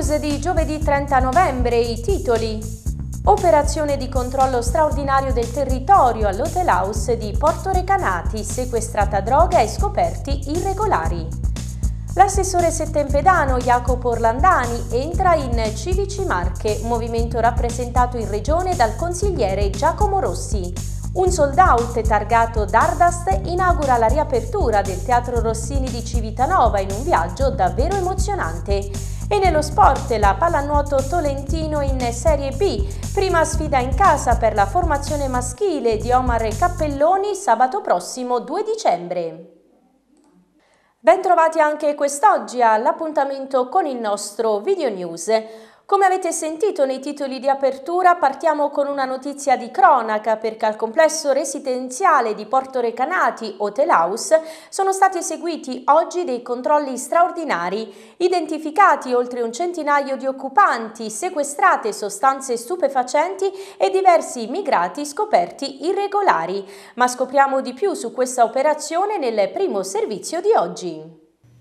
news di giovedì 30 novembre i titoli. Operazione di controllo straordinario del territorio all'Hotel House di Porto Recanati, sequestrata droga e scoperti irregolari. L'assessore settempedano Jacopo Orlandani entra in Civici Marche, movimento rappresentato in regione dal consigliere Giacomo Rossi. Un sold out targato Dardast inaugura la riapertura del Teatro Rossini di Civitanova in un viaggio davvero emozionante. E nello sport la pallanuoto Tolentino in Serie B, prima sfida in casa per la formazione maschile di Omar Cappelloni sabato prossimo 2 dicembre. Bentrovati anche quest'oggi all'appuntamento con il nostro Video News. Come avete sentito nei titoli di apertura, partiamo con una notizia di cronaca perché al complesso residenziale di Porto Recanati Hotel House, sono stati eseguiti oggi dei controlli straordinari, identificati oltre un centinaio di occupanti, sequestrate sostanze stupefacenti e diversi immigrati scoperti irregolari. Ma scopriamo di più su questa operazione nel primo servizio di oggi.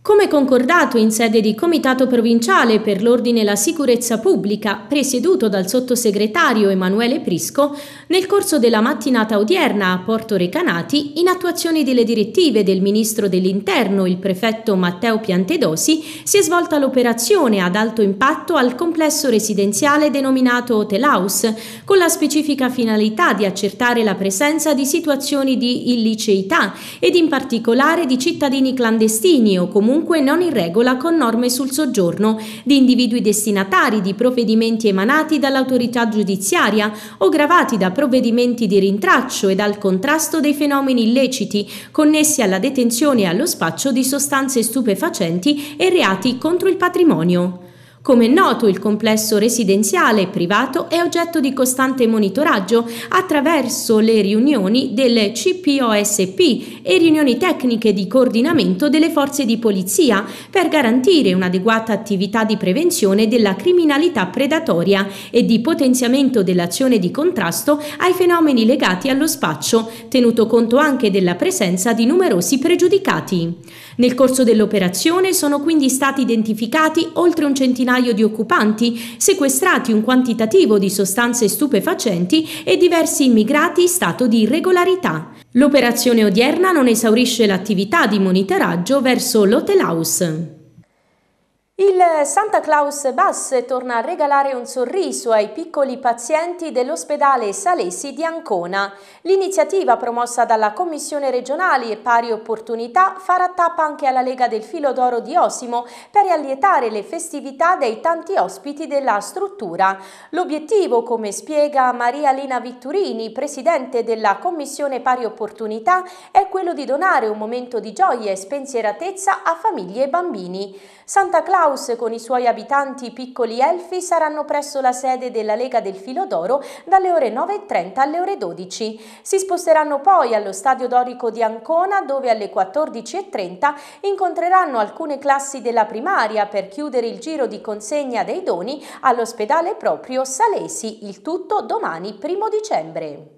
Come concordato in sede di Comitato Provinciale per l'Ordine e la Sicurezza Pubblica, presieduto dal sottosegretario Emanuele Prisco, nel corso della mattinata odierna a Porto Recanati, in attuazione delle direttive del Ministro dell'Interno, il prefetto Matteo Piantedosi, si è svolta l'operazione ad alto impatto al complesso residenziale denominato Hotel House, con la specifica finalità di accertare la presenza di situazioni di illiceità ed in particolare di cittadini clandestini o comunque comunque non in regola con norme sul soggiorno di individui destinatari di provvedimenti emanati dall'autorità giudiziaria o gravati da provvedimenti di rintraccio e dal contrasto dei fenomeni illeciti connessi alla detenzione e allo spaccio di sostanze stupefacenti e reati contro il patrimonio. Come è noto, il complesso residenziale privato è oggetto di costante monitoraggio attraverso le riunioni del CPOSP e riunioni tecniche di coordinamento delle forze di polizia per garantire un'adeguata attività di prevenzione della criminalità predatoria e di potenziamento dell'azione di contrasto ai fenomeni legati allo spaccio, tenuto conto anche della presenza di numerosi pregiudicati. Nel corso dell'operazione sono quindi stati identificati oltre un centinaio di occupanti, sequestrati un quantitativo di sostanze stupefacenti e diversi immigrati in stato di irregolarità. L'operazione odierna non esaurisce l'attività di monitoraggio verso l'Hotel House. Il Santa Claus Bus torna a regalare un sorriso ai piccoli pazienti dell'ospedale Salesi di Ancona. L'iniziativa promossa dalla Commissione regionali e pari opportunità farà tappa anche alla Lega del Filo d'Oro di Osimo per allietare le festività dei tanti ospiti della struttura. L'obiettivo, come spiega Maria Lina Vitturini, presidente della Commissione pari opportunità, è quello di donare un momento di gioia e spensieratezza a famiglie e bambini. Santa Claus Bauhaus con i suoi abitanti piccoli elfi saranno presso la sede della Lega del Filo d'Oro dalle ore 9.30 alle ore 12. Si sposteranno poi allo Stadio Dorico di Ancona dove alle 14.30 incontreranno alcune classi della primaria per chiudere il giro di consegna dei doni all'ospedale proprio Salesi, il tutto domani primo dicembre.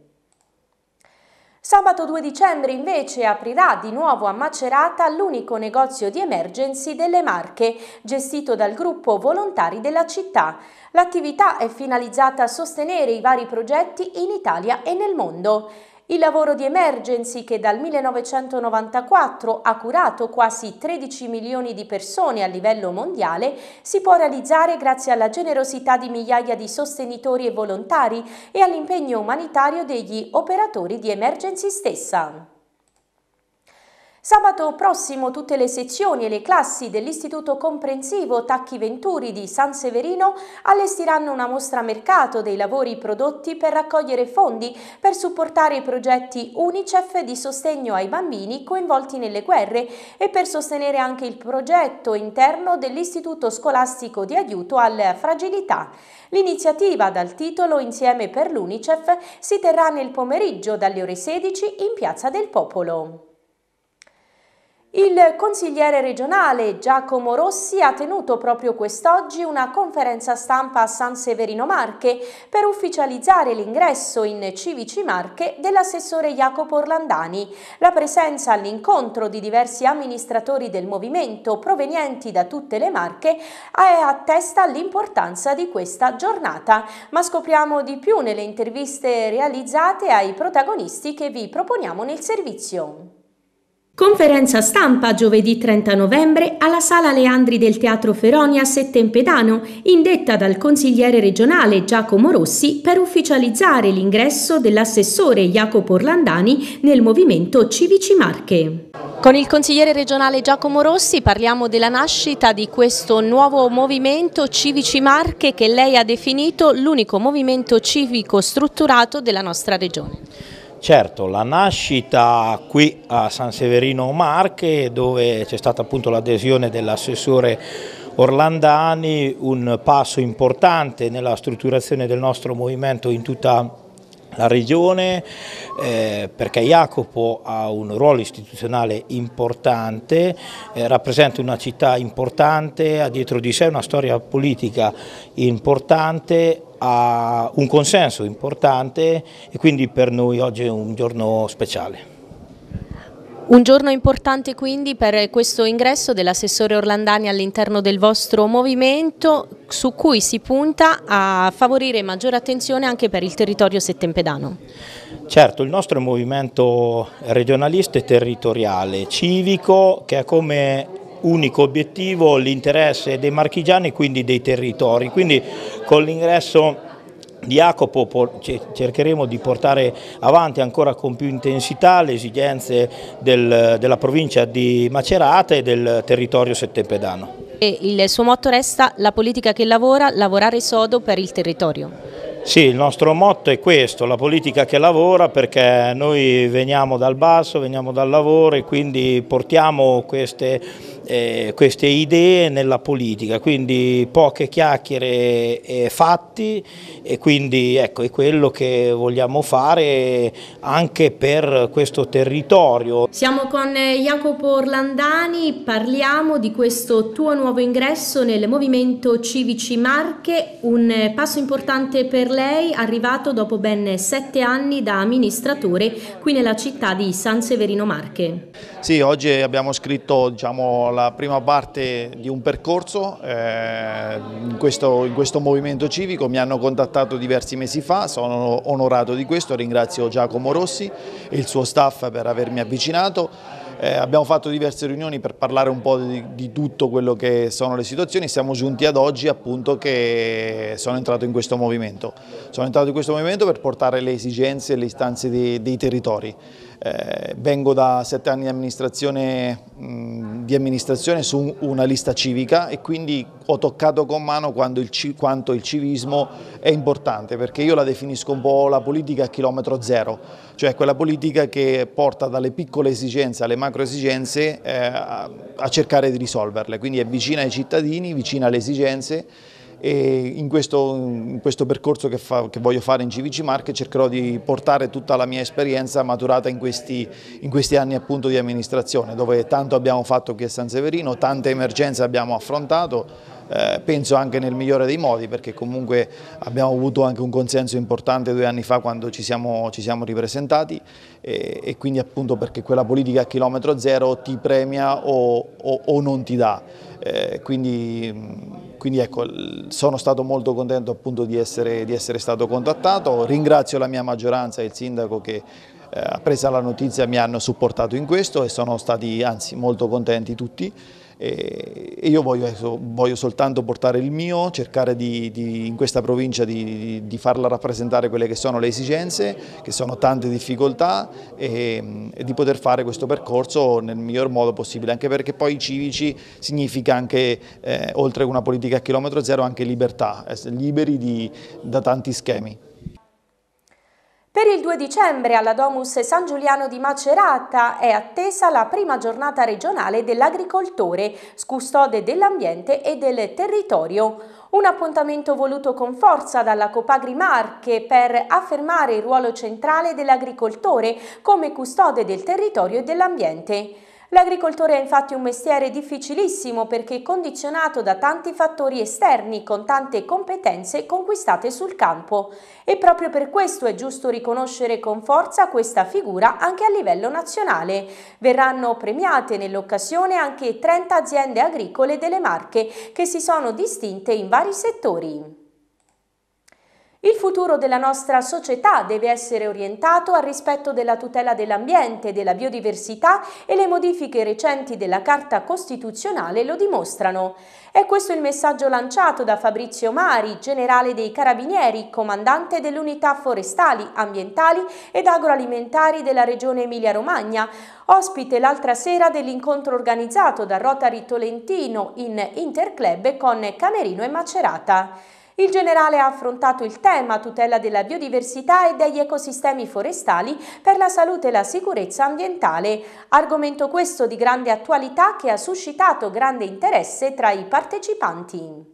Sabato 2 dicembre invece aprirà di nuovo a Macerata l'unico negozio di emergency delle Marche, gestito dal gruppo volontari della città. L'attività è finalizzata a sostenere i vari progetti in Italia e nel mondo. Il lavoro di emergency che dal 1994 ha curato quasi 13 milioni di persone a livello mondiale si può realizzare grazie alla generosità di migliaia di sostenitori e volontari e all'impegno umanitario degli operatori di emergency stessa. Sabato prossimo tutte le sezioni e le classi dell'Istituto Comprensivo Tacchi Venturi di San Severino allestiranno una mostra mercato dei lavori prodotti per raccogliere fondi per supportare i progetti UNICEF di sostegno ai bambini coinvolti nelle guerre e per sostenere anche il progetto interno dell'Istituto Scolastico di Aiuto alla Fragilità. L'iniziativa dal titolo Insieme per l'UNICEF si terrà nel pomeriggio dalle ore 16 in Piazza del Popolo. Il consigliere regionale Giacomo Rossi ha tenuto proprio quest'oggi una conferenza stampa a San Severino Marche per ufficializzare l'ingresso in Civici Marche dell'assessore Jacopo Orlandani. La presenza all'incontro di diversi amministratori del movimento provenienti da tutte le Marche è attesta l'importanza di questa giornata, ma scopriamo di più nelle interviste realizzate ai protagonisti che vi proponiamo nel servizio. Conferenza stampa giovedì 30 novembre alla Sala Leandri del Teatro Feronia a Settempedano, indetta dal consigliere regionale Giacomo Rossi per ufficializzare l'ingresso dell'assessore Jacopo Orlandani nel movimento Civici Marche. Con il consigliere regionale Giacomo Rossi parliamo della nascita di questo nuovo movimento Civici Marche che lei ha definito l'unico movimento civico strutturato della nostra regione. Certo, la nascita qui a San Severino Marche dove c'è stata appunto l'adesione dell'assessore Orlandani, un passo importante nella strutturazione del nostro movimento in tutta la Regione, eh, perché Jacopo ha un ruolo istituzionale importante, eh, rappresenta una città importante, ha dietro di sé una storia politica importante, ha un consenso importante e quindi per noi oggi è un giorno speciale. Un giorno importante quindi per questo ingresso dell'assessore Orlandani all'interno del vostro movimento su cui si punta a favorire maggiore attenzione anche per il territorio settempedano. Certo, il nostro è un movimento regionalista e territoriale, civico, che ha come unico obiettivo l'interesse dei marchigiani e quindi dei territori. Quindi con l'ingresso di Jacopo cercheremo di portare avanti ancora con più intensità le esigenze del, della provincia di Macerata e del territorio settempedano. E il suo motto resta la politica che lavora, lavorare sodo per il territorio. Sì, il nostro motto è questo, la politica che lavora perché noi veniamo dal basso, veniamo dal lavoro e quindi portiamo queste eh, queste idee nella politica, quindi poche chiacchiere e eh, fatti e quindi ecco è quello che vogliamo fare anche per questo territorio. Siamo con eh, Jacopo Orlandani, parliamo di questo tuo nuovo ingresso nel Movimento Civici Marche, un eh, passo importante per lei arrivato dopo ben sette anni da amministratore qui nella città di San Severino Marche. Sì, oggi abbiamo scritto diciamo, la prima parte di un percorso eh, in, questo, in, questo, movimento civico, mi hanno contattato diversi mesi fa, sono onorato di questo, ringrazio Giacomo Rossi e il suo staff per avermi avvicinato. Eh, abbiamo fatto diverse riunioni per parlare un po' di, di tutto quello che sono le situazioni, siamo giunti ad oggi appunto che sono entrato in questo movimento. Sono entrato in questo movimento per portare le esigenze e le istanze dei, dei territori. Eh, vengo da sette anni di amministrazione, mh, di amministrazione su una lista civica e quindi ho toccato con mano il, quanto il civismo è importante perché io la definisco un po' la politica a chilometro zero, cioè quella politica che porta dalle piccole esigenze alle macro esigenze eh, a, a cercare di risolverle, quindi è vicina ai cittadini, vicina alle esigenze e in questo, in questo percorso che, fa, che, voglio fare in CVC Marche cercherò di portare tutta la mia esperienza maturata in questi, in questi anni appunto di amministrazione dove tanto abbiamo fatto qui a San Severino, tante emergenze abbiamo affrontato eh, penso anche nel migliore dei modi perché comunque abbiamo avuto anche un consenso importante due anni fa quando ci siamo, ci siamo ripresentati e, e, quindi appunto perché quella politica a chilometro zero ti premia o, o, o non ti dà. Eh, quindi, quindi ecco, sono stato molto contento appunto di essere, di essere stato contattato, ringrazio la mia maggioranza e il sindaco che eh, presa la notizia mi hanno supportato in questo e sono stati anzi molto contenti tutti e io voglio, voglio, soltanto portare il mio, cercare di, di, in questa provincia di, di, farla rappresentare quelle che sono le esigenze, che sono tante difficoltà e, e, di poter fare questo percorso nel miglior modo possibile, anche perché poi civici significa anche, eh, oltre a una politica a chilometro zero, anche libertà, liberi da tanti schemi. Per il 2 dicembre alla Domus San Giuliano di Macerata è attesa la prima giornata regionale dell'agricoltore, custode dell'ambiente e del territorio. Un appuntamento voluto con forza dalla Copagri Marche per affermare il ruolo centrale dell'agricoltore come custode del territorio e dell'ambiente. L'agricoltore è infatti un mestiere difficilissimo perché condizionato da tanti fattori esterni con tante competenze conquistate sul campo e proprio per questo è giusto riconoscere con forza questa figura anche a livello nazionale. Verranno premiate nell'occasione anche 30 aziende agricole delle Marche che si sono distinte in vari settori. Il futuro della nostra società deve essere orientato al rispetto della tutela dell'ambiente, e della biodiversità e le modifiche recenti della Carta Costituzionale lo dimostrano. È questo il messaggio lanciato da Fabrizio Mari, generale dei Carabinieri, comandante dell'unità forestali, ambientali ed agroalimentari della regione Emilia-Romagna, ospite l'altra sera dell'incontro organizzato da Rotary Tolentino in Interclub con Camerino e Macerata. Il generale ha affrontato il tema tutela della biodiversità e degli ecosistemi forestali per la salute e la sicurezza ambientale, argomento questo di grande attualità che ha suscitato grande interesse tra i partecipanti.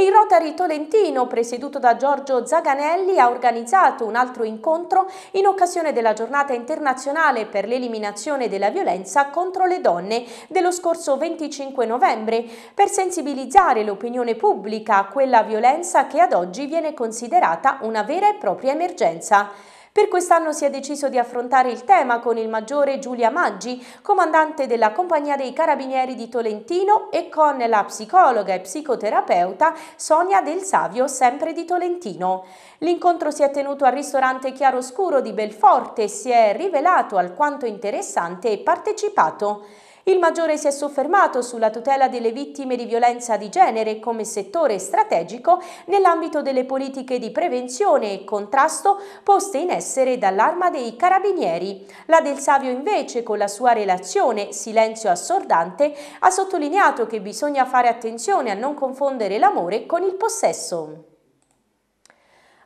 E il Rotary Tolentino, presieduto da Giorgio Zaganelli, ha organizzato un altro incontro in occasione della giornata internazionale per l'eliminazione della violenza contro le donne dello scorso 25 novembre, per sensibilizzare l'opinione pubblica a quella violenza che ad oggi viene considerata una vera e propria emergenza. Per quest'anno si è deciso di affrontare il tema con il maggiore Giulia Maggi, comandante della Compagnia dei Carabinieri di Tolentino e con la psicologa e psicoterapeuta Sonia Del Savio, sempre di Tolentino. L'incontro si è tenuto al ristorante Chiaroscuro di Belforte e si è rivelato alquanto interessante e partecipato. Il Maggiore si è soffermato sulla tutela delle vittime di violenza di genere come settore strategico nell'ambito delle politiche di prevenzione e contrasto poste in essere dall'Arma dei Carabinieri. La Del Savio invece con la sua relazione Silenzio assordante ha sottolineato che bisogna fare attenzione a non confondere l'amore con il possesso.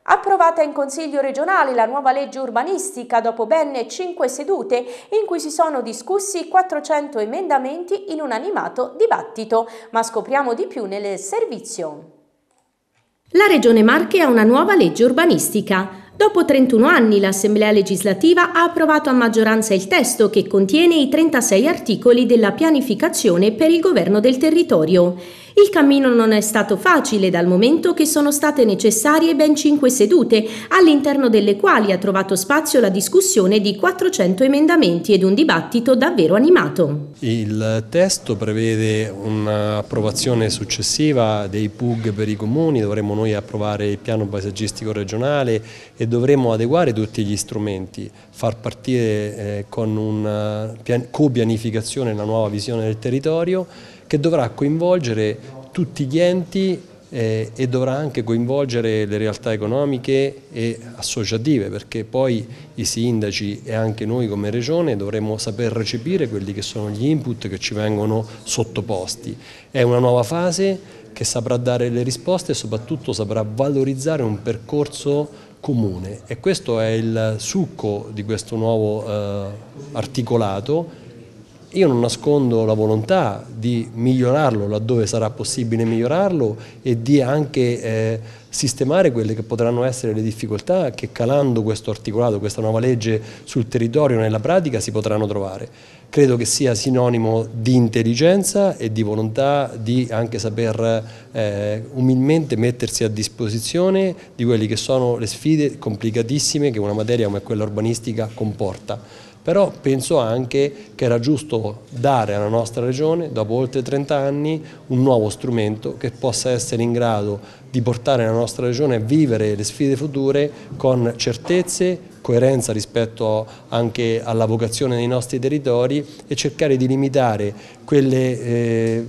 Approvata in Consiglio regionale la nuova legge urbanistica dopo ben 5 sedute in cui si sono discussi 400 emendamenti in un animato dibattito, ma scopriamo di più nel servizio. La Regione Marche ha una nuova legge urbanistica. Dopo 31 anni l'Assemblea legislativa ha approvato a maggioranza il testo che contiene i 36 articoli della pianificazione per il governo del territorio. Il cammino non è stato facile dal momento che sono state necessarie ben cinque sedute, all'interno delle quali ha trovato spazio la discussione di 400 emendamenti ed un dibattito davvero animato. Il testo prevede un'approvazione successiva dei PUG per i comuni, dovremo noi approvare il piano paesaggistico regionale e dovremo adeguare tutti gli strumenti, far partire eh, con una copianificazione la nuova visione del territorio che dovrà coinvolgere tutti gli enti eh, e dovrà anche coinvolgere le realtà economiche e associative perché poi i sindaci e anche noi come regione dovremo saper recepire quelli che sono gli input che ci vengono sottoposti. È una nuova fase che saprà dare le risposte e soprattutto saprà valorizzare un percorso comune e questo è il succo di questo nuovo eh, articolato io non nascondo la volontà di migliorarlo laddove sarà possibile migliorarlo e di anche eh, sistemare quelle che potranno essere le difficoltà che calando questo articolato, questa nuova legge sul territorio nella pratica si potranno trovare. Credo che sia sinonimo di intelligenza e di volontà di anche saper eh, umilmente mettersi a disposizione di quelle che sono le sfide complicatissime che una materia come quella urbanistica comporta però penso anche che era giusto dare alla nostra regione, dopo oltre 30 anni, un nuovo strumento che possa essere in grado di portare la nostra regione a vivere le sfide future con certezze, coerenza rispetto anche alla vocazione dei nostri territori e cercare di limitare quelle... Eh,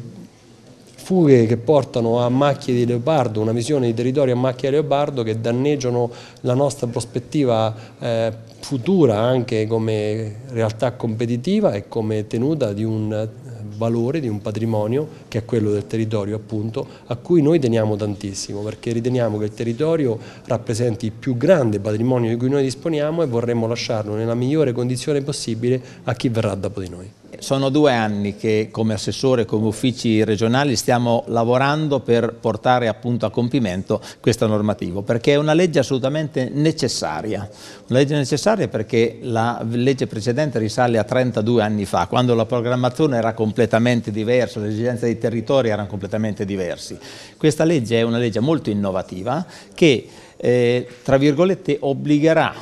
fughe che portano a macchie di leopardo, una visione di territorio a macchie di leopardo che danneggiano la nostra prospettiva eh, futura anche come realtà competitiva e come tenuta di un eh, valore, di un patrimonio che è quello del territorio appunto, a cui noi teniamo tantissimo perché riteniamo che il territorio rappresenti il più grande patrimonio di cui noi disponiamo e vorremmo lasciarlo nella migliore condizione possibile a chi verrà dopo di noi. Sono due anni che come assessore e come uffici regionali stiamo lavorando per portare appunto a compimento questa normativa, perché è una legge assolutamente necessaria. Una legge necessaria perché la legge precedente risale a 32 anni fa, quando la programmazione era completamente diversa, le esigenze dei territori erano completamente diversi. Questa legge è una legge molto innovativa che, eh, tra virgolette, obbligherà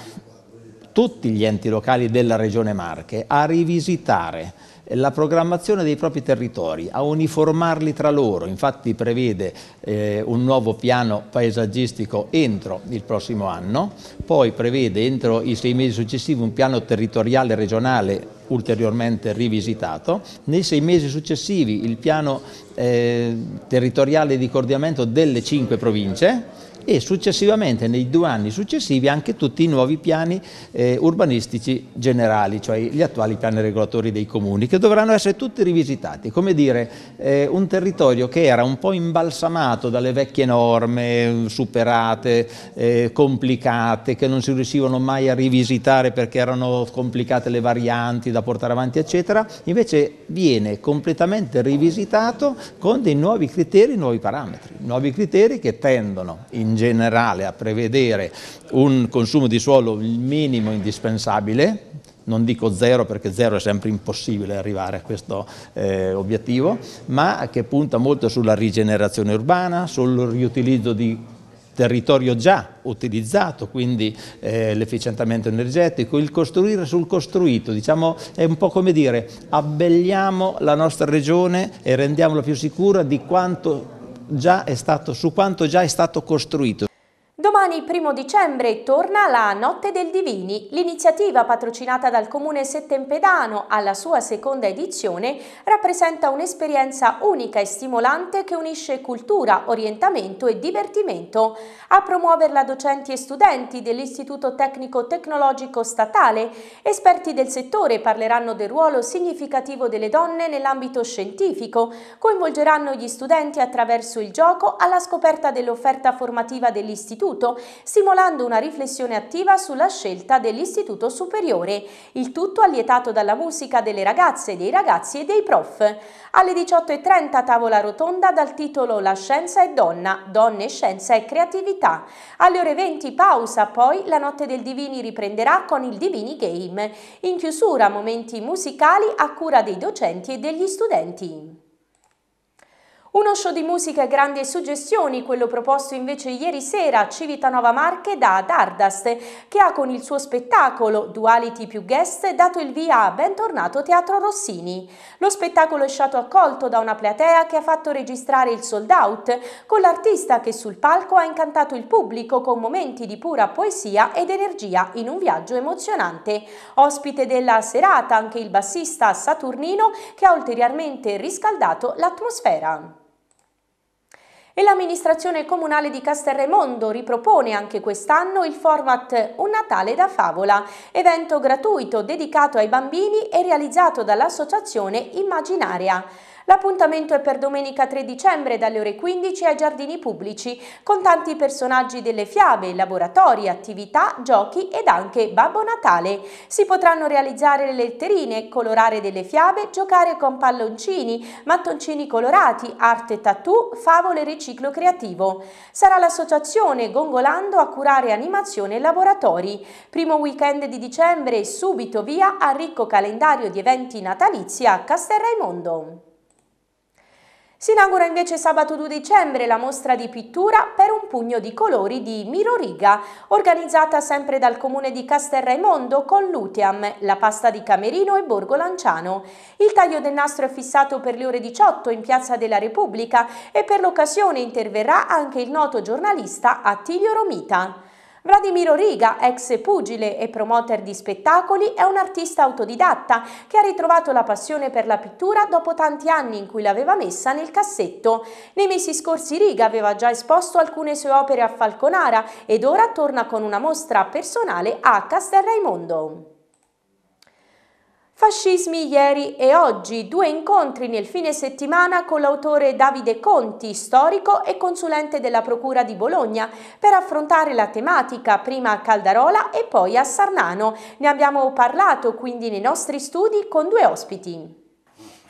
tutti gli enti locali della Regione Marche a rivisitare la programmazione dei propri territori, a uniformarli tra loro, infatti prevede eh, un nuovo piano paesaggistico entro il prossimo anno, poi prevede entro i sei mesi successivi un piano territoriale regionale ulteriormente rivisitato, nei sei mesi successivi il piano eh, territoriale di coordinamento delle cinque province, e successivamente nei due anni successivi anche tutti i nuovi piani eh, urbanistici generali, cioè gli attuali piani regolatori dei comuni, che dovranno essere tutti rivisitati. Come dire, eh, un territorio che era un po' imbalsamato dalle vecchie norme mm, superate, eh, complicate, che non si riuscivano mai a rivisitare perché erano complicate le varianti da portare avanti, eccetera, invece viene completamente rivisitato con dei nuovi criteri, nuovi parametri, nuovi criteri che tendono in generale a prevedere un consumo di suolo minimo indispensabile, non dico zero perché zero è sempre impossibile arrivare a questo eh, obiettivo, ma che punta molto sulla rigenerazione urbana, sul riutilizzo di territorio già utilizzato, quindi eh, l'efficientamento energetico, il costruire sul costruito, diciamo, è un po' come dire abbelliamo la nostra regione e rendiamola più sicura di quanto già è stato, su quanto già è stato costruito. Domani, primo dicembre, torna la Notte del Divini. L'iniziativa patrocinata dal Comune Settempedano alla sua seconda edizione rappresenta un'esperienza unica e stimolante che unisce cultura, orientamento e divertimento. A promuoverla docenti e studenti dell'Istituto Tecnico Tecnologico Statale, esperti del settore parleranno del ruolo significativo delle donne nell'ambito scientifico, coinvolgeranno gli studenti attraverso il gioco alla scoperta dell'offerta formativa dell'Istituto istituto, stimolando una riflessione attiva sulla scelta dell'istituto superiore, il tutto allietato dalla musica delle ragazze, dei ragazzi e dei prof. Alle 18.30 tavola rotonda dal titolo La scienza è donna, donne, scienza e creatività. Alle ore 20 pausa, poi la notte del Divini riprenderà con il Divini Game. In chiusura momenti musicali a cura dei docenti e degli studenti. Uno show di musica e suggestioni, quello proposto invece ieri sera a Civitanova Marche da Dardaste, che ha con il suo spettacolo Duality più Guest dato il via a Bentornato Teatro Rossini. Lo spettacolo è stato accolto da una platea che ha fatto registrare il sold out, con l'artista che sul palco ha incantato il pubblico con momenti di pura poesia ed energia in un viaggio emozionante. Ospite della serata anche il bassista Saturnino che ha ulteriormente riscaldato l'atmosfera. E l'amministrazione comunale di Castelremondo ripropone anche quest'anno il format Un Natale da favola, evento gratuito dedicato ai bambini e realizzato dall'associazione Immaginaria. L'appuntamento è per domenica 3 dicembre dalle ore 15 ai giardini pubblici, con tanti personaggi delle fiabe, laboratori, attività, giochi ed anche Babbo Natale. Si potranno realizzare le letterine, colorare delle fiabe, giocare con palloncini, mattoncini colorati, arte tattoo, favole e riciclo creativo. Sarà l'associazione Gongolando a curare animazione e laboratori. Primo weekend di dicembre subito via al ricco calendario di eventi natalizi a Castel Raimondo. Si inaugura invece sabato 2 dicembre la mostra di pittura per un pugno di colori di Miro Riga, organizzata sempre dal comune di Castel Raimondo con l'Utiam, la pasta di Camerino e Borgo Lanciano. Il taglio del nastro è fissato per le ore 18 in Piazza della Repubblica e per l'occasione interverrà anche il noto giornalista Attilio Romita. Vladimiro Riga, ex pugile e promoter di spettacoli, è un artista autodidatta che ha ritrovato la passione per la pittura dopo tanti anni in cui l'aveva messa nel cassetto. Nei mesi scorsi Riga aveva già esposto alcune sue opere a Falconara ed ora torna con una mostra personale a Castel Raimondo. Fascismi ieri e oggi, due incontri nel fine settimana con l'autore Davide Conti, storico e consulente della Procura di Bologna, per affrontare la tematica prima a Caldarola e poi a Sarnano. Ne abbiamo parlato quindi nei nostri studi con due ospiti.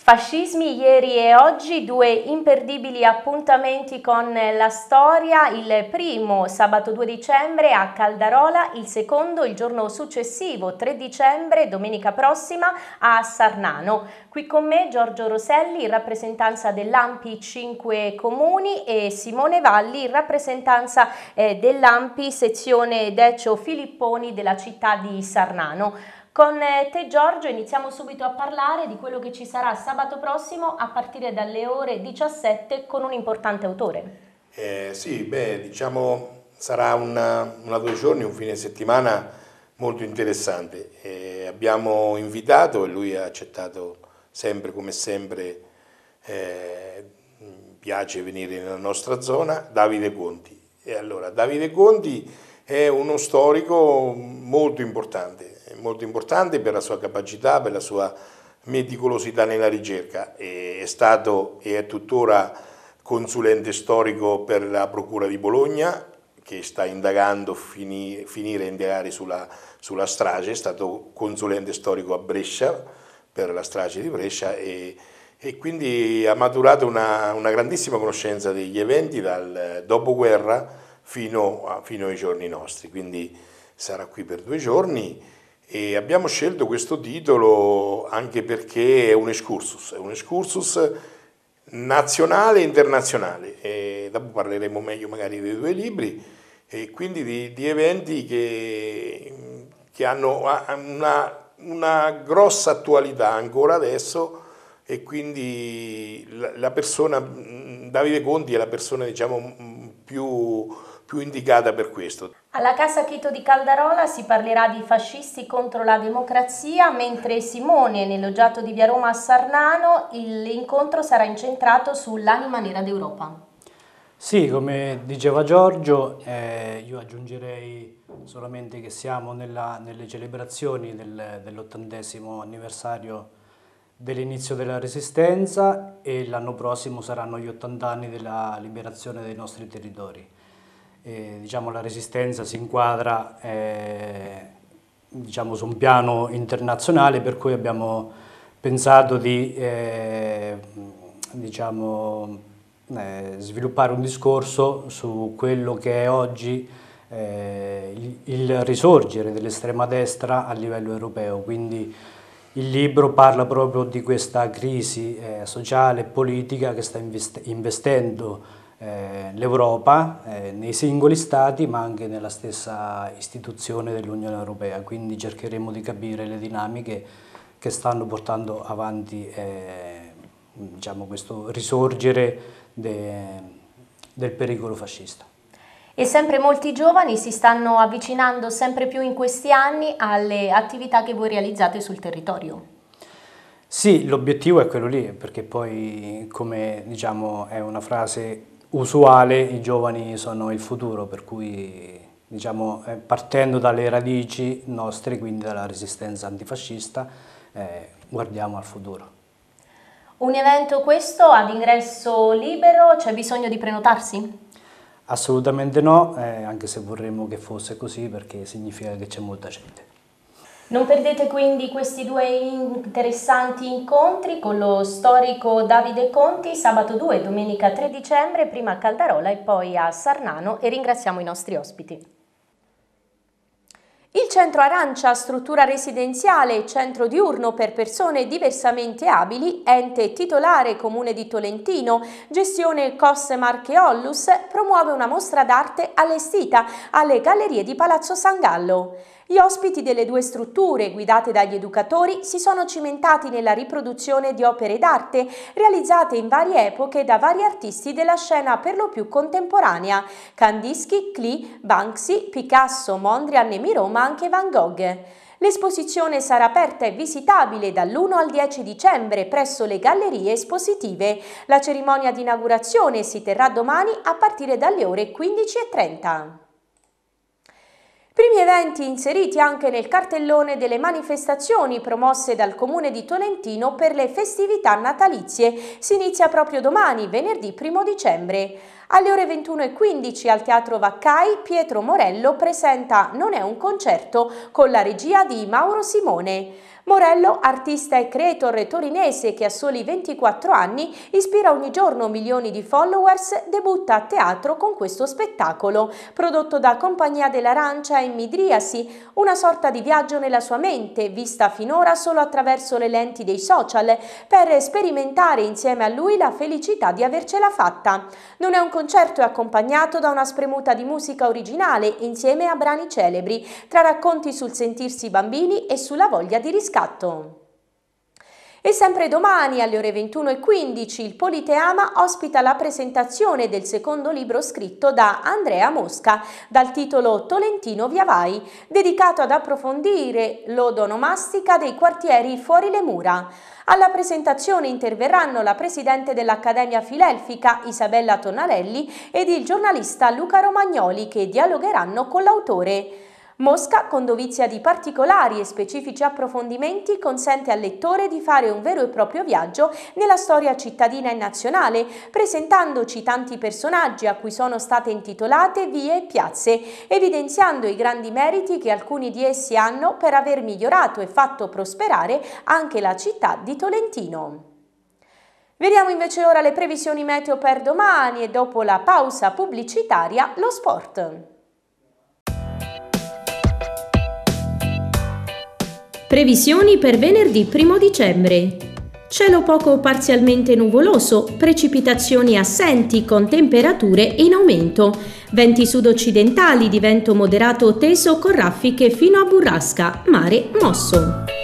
Fascismi ieri e oggi, due imperdibili appuntamenti con la storia, il primo sabato 2 dicembre a Caldarola, il secondo il giorno successivo 3 dicembre, domenica prossima a Sarnano. Qui con me Giorgio Roselli in rappresentanza dell'AMPI 5 Comuni e Simone Valli in rappresentanza eh, dell'AMPI sezione Decio Filipponi della città di Sarnano. Con eh, te Giorgio iniziamo subito a parlare di quello che ci sarà sabato prossimo a partire dalle ore 17 con un importante autore. Eh, sì, beh, diciamo sarà una, una due giorni, un fine settimana molto interessante. Eh, abbiamo invitato e lui ha accettato sempre come sempre, eh, piace venire nella nostra zona, Davide Conti. E allora, Davide Conti è uno storico molto importante, molto importante per la sua capacità, per la sua meticolosità nella ricerca. È stato e è tuttora consulente storico per la Procura di Bologna che sta indagando, fini, finire a indagare sulla, sulla, strage, è stato consulente storico a Brescia per la strage di Brescia e, e quindi ha maturato una, una, grandissima conoscenza degli eventi dal dopoguerra fino, a, fino ai giorni nostri. Quindi sarà qui per due giorni e abbiamo scelto questo titolo anche perché è un excursus, è un excursus nazionale e internazionale. E dopo parleremo meglio magari dei due libri e quindi di, di eventi che, che hanno una, una, grossa attualità ancora adesso e quindi la, la persona, Davide Conti è la persona diciamo, più, più indicata per questo. Alla Casa Cheto di Caldarola si parlerà di fascisti contro la democrazia, mentre Simone, nel loggiato di Via Roma a Sarnano, l'incontro sarà incentrato sull'anima nera d'Europa. Sì, come diceva Giorgio, eh, io aggiungerei solamente che siamo nella, nelle celebrazioni del, dell'ottantesimo anniversario dell'inizio della Resistenza e l'anno prossimo saranno gli 80 anni della liberazione dei nostri territori. E, diciamo, la resistenza si inquadra eh, diciamo, su un piano internazionale per cui abbiamo pensato di eh, diciamo, eh, sviluppare un discorso su quello che è oggi eh, il, il risorgere dell'estrema destra a livello europeo. Quindi, il libro parla proprio di questa crisi eh, sociale e politica che sta investendo eh, l'Europa eh, nei singoli stati ma anche nella stessa istituzione dell'Unione Europea, quindi cercheremo di capire le dinamiche che stanno portando avanti eh, diciamo, questo risorgere de, del pericolo fascista. E sempre molti giovani si stanno avvicinando sempre più in questi anni alle attività che voi realizzate sul territorio. Sì, l'obiettivo è quello lì, perché poi come diciamo è una frase usuale i giovani sono il futuro, per cui diciamo, eh, partendo dalle radici nostre, quindi dalla resistenza antifascista, eh, guardiamo al futuro. Un evento questo ad ingresso libero, c'è bisogno di prenotarsi? Assolutamente no, eh, anche se vorremmo che fosse così perché significa che c'è molta gente. Non perdete quindi questi due interessanti incontri con lo storico Davide Conti, sabato 2 e domenica 3 dicembre, prima a Caldarola e poi a Sarnano e ringraziamo i nostri ospiti. Il centro Arancia, struttura residenziale e centro diurno per persone diversamente abili, ente titolare Comune di Tolentino, gestione Cos Marche Ollus, promuove una mostra d'arte allestita alle gallerie di Palazzo San Gallo. Gli ospiti delle due strutture, guidate dagli educatori, si sono cimentati nella riproduzione di opere d'arte realizzate in varie epoche da vari artisti della scena per lo più contemporanea, Kandinsky, Klee, Banksy, Picasso, Mondrian e Miro, ma anche Van Gogh. L'esposizione sarà aperta e visitabile dall'1 al 10 dicembre presso le gallerie espositive. La cerimonia di inaugurazione si terrà domani a partire dalle ore 15.30. Primi eventi inseriti anche nel cartellone delle manifestazioni promosse dal comune di Tolentino per le festività natalizie. Si inizia proprio domani, venerdì 1 dicembre. Alle ore 21.15 al Teatro Vaccai Pietro Morello presenta Non è un concerto con la regia di Mauro Simone. Morello, artista e creatore torinese che a soli 24 anni ispira ogni giorno milioni di followers, debutta a teatro con questo spettacolo, prodotto da Compagnia dell'Arancia e Midriasi, una sorta di viaggio nella sua mente, vista finora solo attraverso le lenti dei social, per sperimentare insieme a lui la felicità di avercela fatta. Non è un concerto, è accompagnato da una spremuta di musica originale insieme a brani celebri, tra racconti sul sentirsi bambini e sulla voglia di riscaldare riscatto. E sempre domani alle ore 21.15 il Politeama ospita la presentazione del secondo libro scritto da Andrea Mosca dal titolo Tolentino Via Vai, dedicato ad approfondire l'odonomastica dei quartieri fuori le mura. Alla presentazione interverranno la presidente dell'Accademia Filelfica Isabella Tonnarelli ed il giornalista Luca Romagnoli che dialogheranno con l'autore. Mosca, con dovizia di particolari e specifici approfondimenti, consente al lettore di fare un vero e proprio viaggio nella storia cittadina e nazionale, presentandoci tanti personaggi a cui sono state intitolate vie e piazze, evidenziando i grandi meriti che alcuni di essi hanno per aver migliorato e fatto prosperare anche la città di Tolentino. Vediamo invece ora le previsioni meteo per domani e dopo la pausa pubblicitaria lo sport. Previsioni per venerdì 1 dicembre. Cielo poco parzialmente nuvoloso, precipitazioni assenti con temperature in aumento, venti sudoccidentali di vento moderato teso con raffiche fino a burrasca, mare mosso.